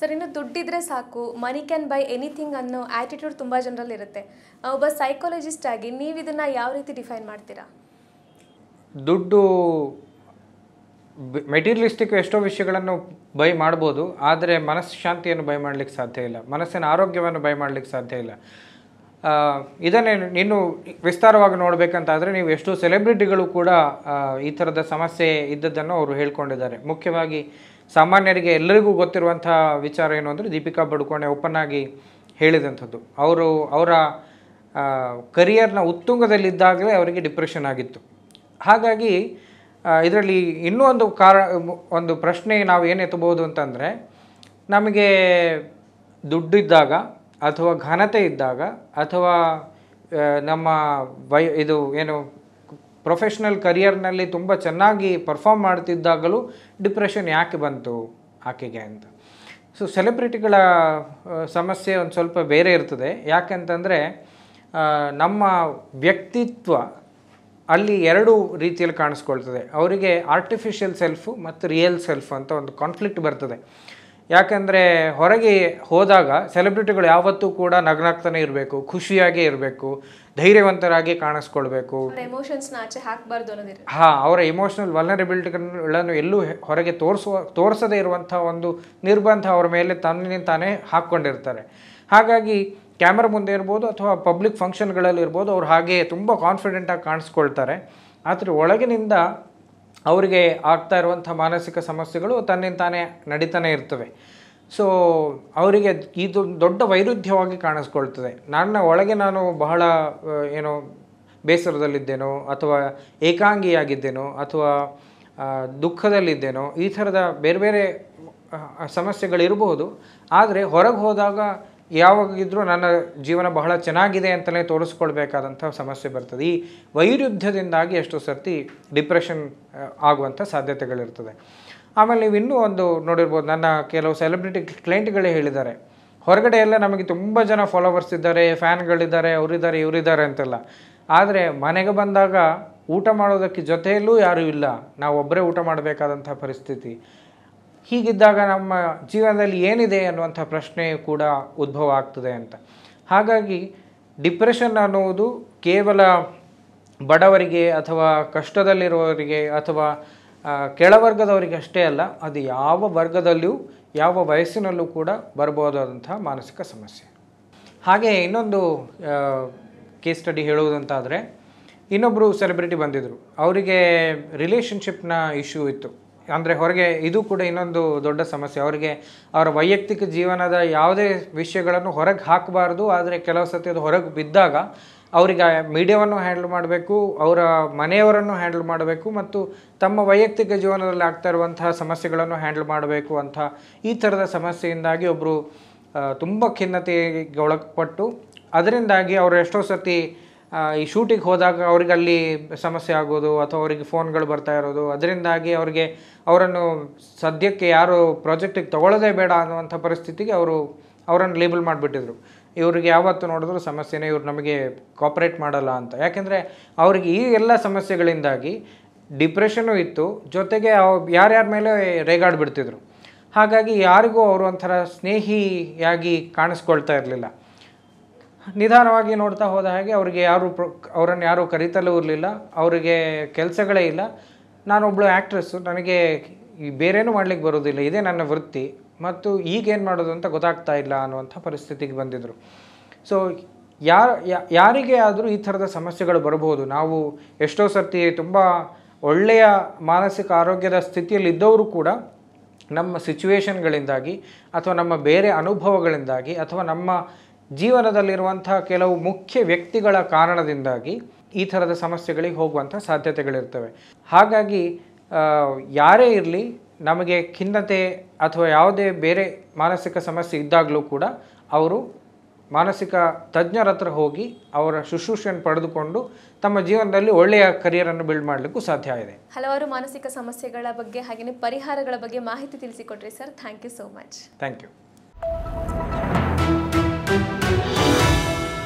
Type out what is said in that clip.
sir ಇನ್ನು ದುಡ್ಡಿದ್ರೆ ಸಾಕು ಮನಿ ಕ್ಯಾನ್ ಬೈ ಎನಿಥಿಂಗ್ ಅನ್ನೋ ಆಟಿಟ್ಯೂಡ್ ತುಂಬ ಜನರಲ್ಲಿ ಇರುತ್ತೆ ಒಬ್ಬ ಸೈಕಾಲಜಿಸ್ಟ್ ಆಗಿ ನೀವು ಇದನ್ನ ಯಾವ ರೀತಿ ಡಿಫೈನ್ ಮಾಡ್ತೀರಾ ದುಡ್ಡು ಮೆಟೀರಿಯಲಿಸ್ಟಿಕ್ ಎಷ್ಟೋ ವಿಷಯಗಳನ್ನು ಬೈ ಮಾಡ್ಬೋದು ಆದರೆ ಮನಸ್ಸು ಶಾಂತಿಯನ್ನು ಬೈ ಮಾಡಲಿಕ್ಕೆ ಸಾಧ್ಯ ಇಲ್ಲ ಮನಸ್ಸಿನ ಆರೋಗ್ಯವನ್ನು ಬೈ ಮಾಡ್ಲಿಕ್ಕೆ ಸಾಧ್ಯ ಇಲ್ಲ ಇದನ್ನೇ ಇನ್ನು ವಿಸ್ತಾರವಾಗಿ ನೋಡಬೇಕಂತಾದರೆ ನೀವು ಎಷ್ಟೋ ಸೆಲೆಬ್ರಿಟಿಗಳು ಕೂಡ ಈ ಥರದ ಸಮಸ್ಯೆ ಇದ್ದದ್ದನ್ನು ಅವರು ಹೇಳ್ಕೊಂಡಿದ್ದಾರೆ ಮುಖ್ಯವಾಗಿ ಸಾಮಾನ್ಯರಿಗೆ ಎಲ್ಲರಿಗೂ ಗೊತ್ತಿರುವಂಥ ವಿಚಾರ ಏನು ಅಂದರೆ ದೀಪಿಕಾ ಬಡುಕೋಣೆ ಓಪನ್ ಆಗಿ ಹೇಳಿದಂಥದ್ದು ಅವರು ಅವರ ಕರಿಯರ್ನ ಉತ್ತುಂಗದಲ್ಲಿದ್ದಾಗಲೇ ಅವರಿಗೆ ಡಿಪ್ರೆಷನ್ ಆಗಿತ್ತು ಹಾಗಾಗಿ ಇದರಲ್ಲಿ ಇನ್ನೂ ಒಂದು ಕಾರ ಒಂದು ಪ್ರಶ್ನೆ ನಾವು ಏನು ಎತ್ತಬಹುದು ಅಂತಂದರೆ ನಮಗೆ ದುಡ್ಡಿದ್ದಾಗ ಅಥವಾ ಘನತೆ ಇದ್ದಾಗ ಅಥವಾ ನಮ್ಮ ವೈ ಇದು ಏನು ಪ್ರೊಫೆಷ್ನಲ್ ಕರಿಯರ್ನಲ್ಲಿ ತುಂಬ ಚೆನ್ನಾಗಿ ಪರ್ಫಾರ್ಮ್ ಮಾಡ್ತಿದ್ದಾಗಲೂ ಡಿಪ್ರೆಷನ್ ಯಾಕೆ ಬಂತು ಆಕೆಗೆ ಅಂತ ಸೊ ಸೆಲೆಬ್ರಿಟಿಗಳ ಸಮಸ್ಯೆ ಒಂದು ಸ್ವಲ್ಪ ಬೇರೆ ಇರ್ತದೆ ಯಾಕೆಂತಂದರೆ ನಮ್ಮ ವ್ಯಕ್ತಿತ್ವ ಅಲ್ಲಿ ಎರಡು ರೀತಿಯಲ್ಲಿ ಕಾಣಿಸ್ಕೊಳ್ತದೆ ಅವರಿಗೆ ಆರ್ಟಿಫಿಷಿಯಲ್ ಸೆಲ್ಫು ಮತ್ತು ರಿಯಲ್ ಸೆಲ್ಫ್ ಅಂತ ಒಂದು ಕಾನ್ಫ್ಲಿಕ್ಟ್ ಬರ್ತದೆ ಯಾಕಂದರೆ ಹೊರಗೆ ಹೋದಾಗ ಸೆಲೆಬ್ರಿಟಿಗಳು ಯಾವತ್ತೂ ಕೂಡ ನಗ್ನಾಗ್ತಾನೆ ಇರಬೇಕು ಖುಷಿಯಾಗೇ ಇರಬೇಕು ಧೈರ್ಯವಂತರಾಗಿ ಕಾಣಿಸ್ಕೊಳ್ಬೇಕು ಹಾಂ ಅವರ ಇಮೋಷನಲ್ ವಲ್ನರಬಿಲಿಟಿಗಳನ್ನು ಎಲ್ಲೂ ಹೊರಗೆ ತೋರಿಸುವ ತೋರಿಸದೇ ಇರುವಂಥ ಒಂದು ನಿರ್ಬಂಧ ಅವರ ಮೇಲೆ ತನ್ನಿಂದ ತಾನೇ ಹಾಕ್ಕೊಂಡಿರ್ತಾರೆ ಹಾಗಾಗಿ ಕ್ಯಾಮ್ರಾ ಮುಂದೆ ಇರ್ಬೋದು ಅಥವಾ ಪಬ್ಲಿಕ್ ಫಂಕ್ಷನ್ಗಳಲ್ಲಿ ಇರ್ಬೋದು ಅವ್ರು ಹಾಗೆ ತುಂಬ ಕಾನ್ಫಿಡೆಂಟಾಗಿ ಕಾಣಿಸ್ಕೊಳ್ತಾರೆ ಆದರೆ ಒಳಗಿನಿಂದ ಅವರಿಗೆ ಆಗ್ತಾ ಇರುವಂಥ ಮಾನಸಿಕ ಸಮಸ್ಯೆಗಳು ತನ್ನಿಂದ ತಾನೇ ನಡೀತಾನೆ ಇರ್ತವೆ ಸೊ ಅವರಿಗೆ ಇದು ದೊಡ್ಡ ವೈರುಧ್ಯವಾಗಿ ಕಾಣಿಸ್ಕೊಳ್ತದೆ ನನ್ನ ಒಳಗೆ ನಾನು ಬಹಳ ಏನೋ ಬೇಸರದಲ್ಲಿದ್ದೇನೋ ಅಥವಾ ಏಕಾಂಗಿಯಾಗಿದ್ದೇನೋ ಅಥವಾ ದುಃಖದಲ್ಲಿದ್ದೇನೋ ಈ ಥರದ ಬೇರೆ ಬೇರೆ ಸಮಸ್ಯೆಗಳಿರಬಹುದು ಆದರೆ ಹೊರಗೆ ಹೋದಾಗ ಯಾವಾಗಿದ್ರೂ ನನ್ನ ಜೀವನ ಬಹಳ ಚೆನ್ನಾಗಿದೆ ಅಂತಲೇ ತೋರಿಸ್ಕೊಳ್ಬೇಕಾದಂಥ ಸಮಸ್ಯೆ ಬರ್ತದೆ ಈ ವೈರುಧ್ಯದಿಂದಾಗಿ ಎಷ್ಟು ಸರ್ತಿ ಡಿಪ್ರೆಷನ್ ಆಗುವಂಥ ಸಾಧ್ಯತೆಗಳಿರ್ತದೆ ಆಮೇಲೆ ನೀವು ಇನ್ನೂ ಒಂದು ನೋಡಿರ್ಬೋದು ನನ್ನ ಕೆಲವು ಸೆಲೆಬ್ರಿಟಿ ಕ್ಲೈಂಟ್ಗಳೇ ಹೇಳಿದ್ದಾರೆ ಹೊರಗಡೆ ಎಲ್ಲ ನಮಗೆ ತುಂಬ ಜನ ಫಾಲೋವರ್ಸ್ ಇದ್ದಾರೆ ಫ್ಯಾನ್ಗಳಿದ್ದಾರೆ ಅವರಿದ್ದಾರೆ ಇವರಿದ್ದಾರೆ ಅಂತೆಲ್ಲ ಆದರೆ ಮನೆಗೆ ಬಂದಾಗ ಊಟ ಮಾಡೋದಕ್ಕೆ ಜೊತೆಯಲ್ಲೂ ಯಾರೂ ಇಲ್ಲ ನಾವು ಒಬ್ಬರೇ ಊಟ ಮಾಡಬೇಕಾದಂಥ ಪರಿಸ್ಥಿತಿ ಹೀಗಿದ್ದಾಗ ನಮ್ಮ ಜೀವನದಲ್ಲಿ ಏನಿದೆ ಅನ್ನುವಂಥ ಪ್ರಶ್ನೆ ಕೂಡ ಉದ್ಭವ ಆಗ್ತದೆ ಅಂತ ಹಾಗಾಗಿ ಡಿಪ್ರೆಷನ್ ಅನ್ನುವುದು ಕೇವಲ ಬಡವರಿಗೆ ಅಥವಾ ಕಷ್ಟದಲ್ಲಿರುವವರಿಗೆ ಅಥವಾ ಕೆಳವರ್ಗದವರಿಗೆ ಅಷ್ಟೇ ಅಲ್ಲ ಅದು ಯಾವ ವರ್ಗದಲ್ಲಿಯೂ ಯಾವ ವಯಸ್ಸಿನಲ್ಲೂ ಕೂಡ ಬರಬಹುದಾದಂತಹ ಮಾನಸಿಕ ಸಮಸ್ಯೆ ಹಾಗೆ ಇನ್ನೊಂದು ಕೇಸ್ ಸ್ಟಡಿ ಹೇಳುವುದಂತಾದರೆ ಇನ್ನೊಬ್ಬರು ಸೆಲೆಬ್ರಿಟಿ ಬಂದಿದ್ದರು ಅವರಿಗೆ ರಿಲೇಷನ್ಶಿಪ್ನ ಇಶ್ಯೂ ಇತ್ತು ಅಂದರೆ ಹೊರಗೆ ಇದು ಕೂಡ ಇನ್ನೊಂದು ದೊಡ್ಡ ಸಮಸ್ಯೆ ಅವರಿಗೆ ಅವರ ವೈಯಕ್ತಿಕ ಜೀವನದ ಯಾವುದೇ ವಿಷಯಗಳನ್ನು ಹೊರಗೆ ಹಾಕಬಾರ್ದು ಆದರೆ ಕೆಲವು ಸತಿ ಅದು ಹೊರಗೆ ಬಿದ್ದಾಗ ಅವರಿಗೆ ಮೀಡಿಯಾವನ್ನು ಹ್ಯಾಂಡಲ್ ಮಾಡಬೇಕು ಅವರ ಮನೆಯವರನ್ನು ಹ್ಯಾಂಡಲ್ ಮಾಡಬೇಕು ಮತ್ತು ತಮ್ಮ ವೈಯಕ್ತಿಕ ಜೀವನದಲ್ಲಿ ಆಗ್ತಾ ಇರುವಂತಹ ಸಮಸ್ಯೆಗಳನ್ನು ಹ್ಯಾಂಡಲ್ ಮಾಡಬೇಕು ಅಂತ ಈ ಥರದ ಸಮಸ್ಯೆಯಿಂದಾಗಿ ಒಬ್ಬರು ತುಂಬ ಖಿನ್ನತೆಗೆ ಒಳಪಟ್ಟು ಅದರಿಂದಾಗಿ ಅವರು ಎಷ್ಟೋ ಸತಿ ಈ ಶೂಟಿಗೆ ಹೋದಾಗ ಅವ್ರಿಗೆ ಅಲ್ಲಿ ಸಮಸ್ಯೆ ಆಗೋದು ಅಥವಾ ಅವರಿಗೆ ಫೋನ್ಗಳು ಬರ್ತಾ ಇರೋದು ಅದರಿಂದಾಗಿ ಅವ್ರಿಗೆ ಅವರನ್ನು ಸದ್ಯಕ್ಕೆ ಯಾರು ಪ್ರಾಜೆಕ್ಟಿಗೆ ತೊಗೊಳ್ಳೋದೇ ಬೇಡ ಅನ್ನುವಂಥ ಪರಿಸ್ಥಿತಿಗೆ ಅವರು ಅವರನ್ನು ಲೇಬಲ್ ಮಾಡಿಬಿಟ್ಟಿದ್ರು ಇವ್ರಿಗೆ ಯಾವತ್ತು ನೋಡಿದ್ರು ಸಮಸ್ಯೆನೇ ಇವ್ರು ನಮಗೆ ಕಾಪ್ರೇಟ್ ಮಾಡಲ್ಲ ಅಂತ ಯಾಕೆಂದರೆ ಅವ್ರಿಗೆ ಈ ಎಲ್ಲ ಸಮಸ್ಯೆಗಳಿಂದಾಗಿ ಡಿಪ್ರೆಷನು ಇತ್ತು ಜೊತೆಗೆ ಅವ್ರು ಯಾರ್ಯಾರ ಮೇಲೆ ಬಿಡ್ತಿದ್ರು ಹಾಗಾಗಿ ಯಾರಿಗೂ ಅವರು ಒಂಥರ ಸ್ನೇಹಿಯಾಗಿ ಕಾಣಿಸ್ಕೊಳ್ತಾ ಇರಲಿಲ್ಲ ನಿಧಾನವಾಗಿ ನೋಡ್ತಾ ಹೋದ ಹಾಗೆ ಅವರಿಗೆ ಯಾರು ಪ್ರೊ ಅವರನ್ನು ಯಾರೂ ಕರೀತಲೂ ಇರಲಿಲ್ಲ ಅವರಿಗೆ ಕೆಲಸಗಳೇ ಇಲ್ಲ ನಾನೊಬ್ಬಳು ಆ್ಯಕ್ಟ್ರೆಸ್ಸು ನನಗೆ ಈ ಬೇರೇನೂ ಮಾಡಲಿಕ್ಕೆ ಬರೋದಿಲ್ಲ ಇದೇ ನನ್ನ ವೃತ್ತಿ ಮತ್ತು ಈಗೇನು ಮಾಡೋದು ಅಂತ ಗೊತ್ತಾಗ್ತಾ ಇಲ್ಲ ಅನ್ನುವಂಥ ಪರಿಸ್ಥಿತಿಗೆ ಬಂದಿದ್ದರು ಸೊ ಯಾರು ಯಾರಿಗೆ ಆದರೂ ಈ ಥರದ ಸಮಸ್ಯೆಗಳು ಬರಬಹುದು ನಾವು ಎಷ್ಟೋ ಸರ್ತಿ ತುಂಬ ಒಳ್ಳೆಯ ಮಾನಸಿಕ ಆರೋಗ್ಯದ ಸ್ಥಿತಿಯಲ್ಲಿದ್ದವರು ಕೂಡ ನಮ್ಮ ಸಿಚುವೇಶನ್ಗಳಿಂದಾಗಿ ಅಥವಾ ನಮ್ಮ ಬೇರೆ ಅನುಭವಗಳಿಂದಾಗಿ ಅಥವಾ ನಮ್ಮ ಜೀವನದಲ್ಲಿರುವಂತಹ ಕೆಲವು ಮುಖ್ಯ ವ್ಯಕ್ತಿಗಳ ಕಾರಣದಿಂದಾಗಿ ಈ ಥರದ ಸಮಸ್ಯೆಗಳಿಗೆ ಹೋಗುವಂಥ ಸಾಧ್ಯತೆಗಳಿರ್ತವೆ ಹಾಗಾಗಿ ಯಾರೇ ಇರಲಿ ನಮಗೆ ಖಿನ್ನತೆ ಅಥವಾ ಯಾವುದೇ ಬೇರೆ ಮಾನಸಿಕ ಸಮಸ್ಯೆ ಇದ್ದಾಗಲೂ ಕೂಡ ಅವರು ಮಾನಸಿಕ ತಜ್ಞರ ಹತ್ರ ಹೋಗಿ ಅವರ ಶುಶ್ರೂಷೆಯನ್ನು ಪಡೆದುಕೊಂಡು ತಮ್ಮ ಜೀವನದಲ್ಲಿ ಒಳ್ಳೆಯ ಕರಿಯರನ್ನು ಬಿಲ್ಡ್ ಮಾಡಲಿಕ್ಕೂ ಸಾಧ್ಯ ಇದೆ ಹಲವಾರು ಮಾನಸಿಕ ಸಮಸ್ಯೆಗಳ ಬಗ್ಗೆ ಹಾಗೆಯೇ ಪರಿಹಾರಗಳ ಬಗ್ಗೆ ಮಾಹಿತಿ ತಿಳಿಸಿಕೊಟ್ರಿ sir thank you so much thank you